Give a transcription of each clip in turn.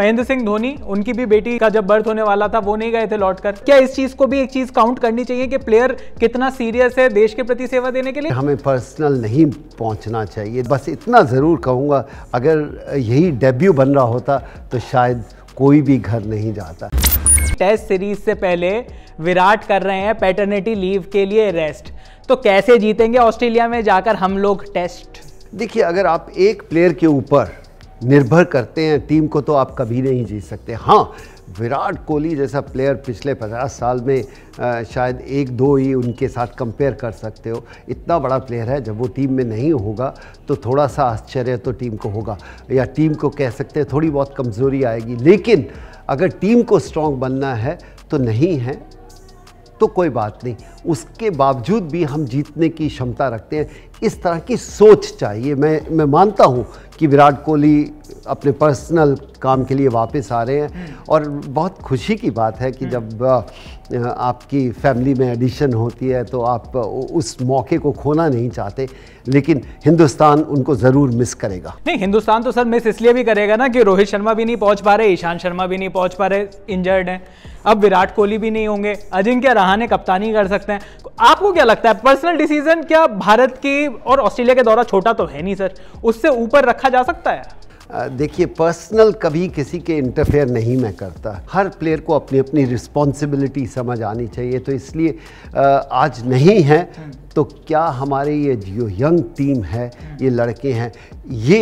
महेंद्र सिंह धोनी उनकी भी बेटी का जब बर्थ होने वाला था वो नहीं गए थे लौटकर क्या इस चीज को भी एक चीज काउंट करनी चाहिए कि प्लेयर कितना सीरियस है देश के प्रति सेवा देने के लिए हमें पर्सनल नहीं पहुंचना चाहिए बस इतना जरूर कहूंगा अगर यही डेब्यू बन रहा होता तो शायद कोई भी घर नहीं जाता टेस्ट सीरीज से पहले विराट कर रहे हैं पैटर्निटी लीव के लिए रेस्ट तो कैसे जीतेंगे ऑस्ट्रेलिया में जाकर हम लोग टेस्ट देखिए अगर आप एक प्लेयर के ऊपर निर्भर करते हैं टीम को तो आप कभी नहीं जीत सकते हाँ विराट कोहली जैसा प्लेयर पिछले पचास साल में आ, शायद एक दो ही उनके साथ कंपेयर कर सकते हो इतना बड़ा प्लेयर है जब वो टीम में नहीं होगा तो थोड़ा सा आश्चर्य तो टीम को होगा या टीम को कह सकते हैं थोड़ी बहुत कमज़ोरी आएगी लेकिन अगर टीम को स्ट्रॉन्ग बनना है तो नहीं है तो कोई बात नहीं उसके बावजूद भी हम जीतने की क्षमता रखते हैं इस तरह की सोच चाहिए मैं मैं मानता हूँ कि विराट कोहली अपने पर्सनल काम के लिए वापस आ रहे हैं और बहुत खुशी की बात है कि हम्म। जब आपकी फैमिली में एडिशन होती है तो आप उस मौके को खोना नहीं चाहते लेकिन हिंदुस्तान उनको ज़रूर मिस करेगा नहीं हिंदुस्तान तो सर मिस इसलिए भी करेगा ना कि रोहित शर्मा भी नहीं पहुंच पा रहे ईशान शर्मा भी नहीं पहुंच पा रहे इंजर्ड हैं अब विराट कोहली भी नहीं होंगे अजिंक्य रहाने कप्तानी कर सकते हैं तो आपको क्या लगता है पर्सनल डिसीजन क्या भारत की और ऑस्ट्रेलिया के दौरा छोटा तो है नहीं सर उससे ऊपर रखा जा सकता है देखिए पर्सनल कभी किसी के इंटरफेयर नहीं मैं करता हर प्लेयर को अपनी अपनी रिस्पॉन्सिबिलिटी समझ आनी चाहिए तो इसलिए आज नहीं है तो क्या हमारे ये जो यंग टीम है ये लड़के हैं ये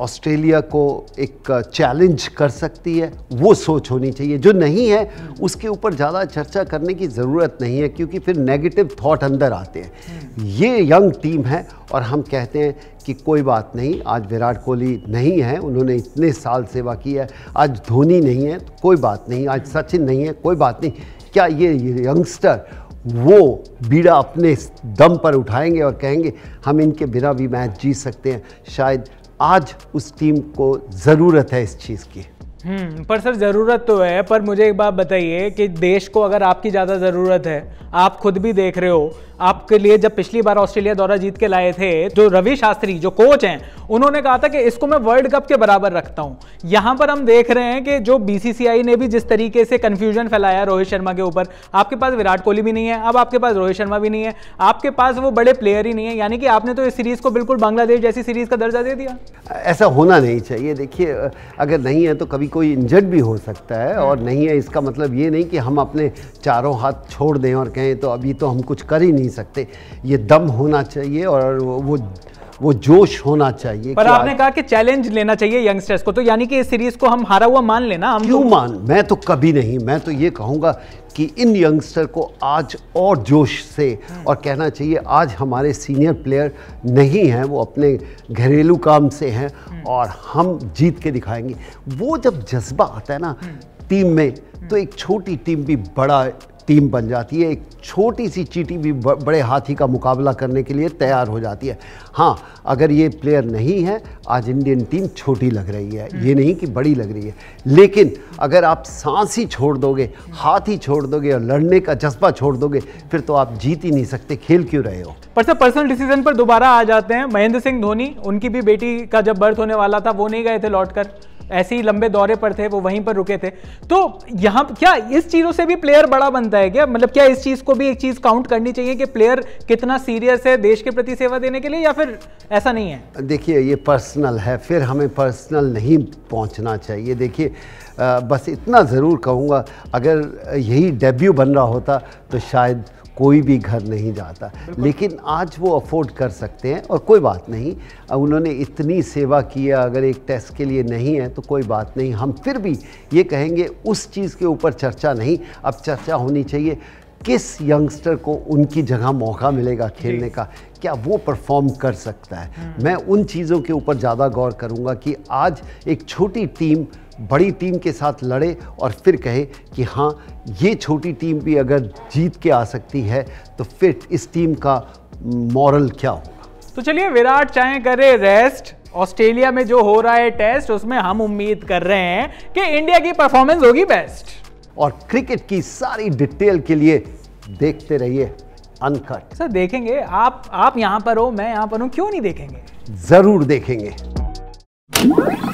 ऑस्ट्रेलिया को एक चैलेंज कर सकती है वो सोच होनी चाहिए जो नहीं है उसके ऊपर ज़्यादा चर्चा करने की ज़रूरत नहीं है क्योंकि फिर नेगेटिव थॉट अंदर आते हैं ये यंग टीम है और हम कहते हैं कि कोई बात नहीं आज विराट कोहली नहीं है उन्होंने इतने साल सेवा की है आज धोनी नहीं है तो कोई बात नहीं आज सचिन नहीं है कोई बात नहीं क्या ये यंगस्टर वो बीड़ा अपने दम पर उठाएंगे और कहेंगे हम इनके बिना भी मैच जीत सकते हैं शायद आज उस टीम को ज़रूरत है इस चीज़ की हम्म, पर सर ज़रूरत तो है पर मुझे एक बात बताइए कि देश को अगर आपकी ज़्यादा ज़रूरत है आप खुद भी देख रहे हो आपके लिए जब पिछली बार ऑस्ट्रेलिया दौरा जीत के लाए थे जो रवि शास्त्री जो कोच हैं उन्होंने कहा था कि इसको मैं वर्ल्ड कप के बराबर रखता हूँ यहाँ पर हम देख रहे हैं कि जो बीसीसीआई ने भी जिस तरीके से कन्फ्यूजन फैलाया रोहित शर्मा के ऊपर आपके पास विराट कोहली भी नहीं है अब आपके पास रोहित शर्मा भी नहीं है आपके पास वो बड़े प्लेयर ही नहीं है यानी कि आपने तो इस सीरीज को बिल्कुल बांग्लादेश जैसी सीरीज का दर्जा दे दिया ऐसा होना नहीं चाहिए देखिए अगर नहीं है तो कभी कोई इंजर्ड भी हो सकता है और नहीं है इसका मतलब ये नहीं कि हम अपने चारों हाथ छोड़ दें और कहें तो अभी तो हम कुछ कर ही नहीं सकते ये दम होना चाहिए और वो वो जोश होना चाहिए पर आपने कहा कि चैलेंज लेना चाहिए यंगस्टर्स को तो यानी कि इस सीरीज को हम हारा हुआ मान लेना हम क्यों तो... मान मैं तो कभी नहीं मैं तो ये कहूँगा कि इन यंगस्टर को आज और जोश से हम्म। और कहना चाहिए आज हमारे सीनियर प्लेयर नहीं हैं वो अपने घरेलू काम से हैं हम्म। और हम जीत के दिखाएंगे वो जब जज्बा आता है ना टीम हम्म। में तो एक छोटी टीम भी बड़ा टीम बन जाती है एक छोटी सी चीटी भी बड़े हाथी का मुकाबला करने के लिए तैयार हो जाती है हाँ अगर ये प्लेयर नहीं है आज इंडियन टीम छोटी लग रही है हम्म। ये नहीं कि बड़ी लग रही है लेकिन अगर आप सांस ही छोड़ दोगे हम्म। हाथ ही छोड़ दोगे और लड़ने का जज्बा छोड़ दोगे फिर तो आप जीत ही नहीं सकते खेल क्यों रहे हो पर सर पर्सनल डिसीजन पर दोबारा आ जाते हैं महेंद्र सिंह धोनी उनकी भी बेटी का जब बर्थ होने वाला था वो नहीं गए थे लौट कर ऐसे ही लंबे दौरे पर थे वो वहीं पर रुके थे तो यहाँ क्या इस चीज़ों से भी प्लेयर बड़ा बनता है क्या मतलब क्या इस चीज़ को भी एक चीज़ काउंट करनी चाहिए कि प्लेयर कितना सीरियस है देश के प्रति सेवा देने के लिए या फिर फिर ऐसा नहीं है देखिए ये पर्सनल है फिर हमें पर्सनल नहीं पहुंचना चाहिए देखिए बस इतना ज़रूर कहूँगा अगर यही डेब्यू बन रहा होता तो शायद कोई भी घर नहीं जाता लेकिन आज वो अफोर्ड कर सकते हैं और कोई बात नहीं उन्होंने इतनी सेवा की है अगर एक टेस्ट के लिए नहीं है तो कोई बात नहीं हम फिर भी ये कहेंगे उस चीज़ के ऊपर चर्चा नहीं अब चर्चा होनी चाहिए किस यंगस्टर को उनकी जगह मौका मिलेगा खेलने का क्या वो परफॉर्म कर सकता है हम्म। मैं उन चीज़ों के ऊपर ज़्यादा गौर करूँगा कि आज एक छोटी टीम बड़ी टीम के साथ लड़े और फिर कहे कि हाँ ये छोटी टीम भी अगर जीत के आ सकती है तो फिर इस टीम का मॉरल क्या होगा तो चलिए विराट चाहे करे रेस्ट ऑस्ट्रेलिया में जो हो रहा है टेस्ट उसमें हम उम्मीद कर रहे हैं कि इंडिया की परफॉर्मेंस होगी बेस्ट और क्रिकेट की सारी डिटेल के लिए देखते रहिए अनकट सर देखेंगे आप आप यहां पर हो मैं यहां पर हूं क्यों नहीं देखेंगे जरूर देखेंगे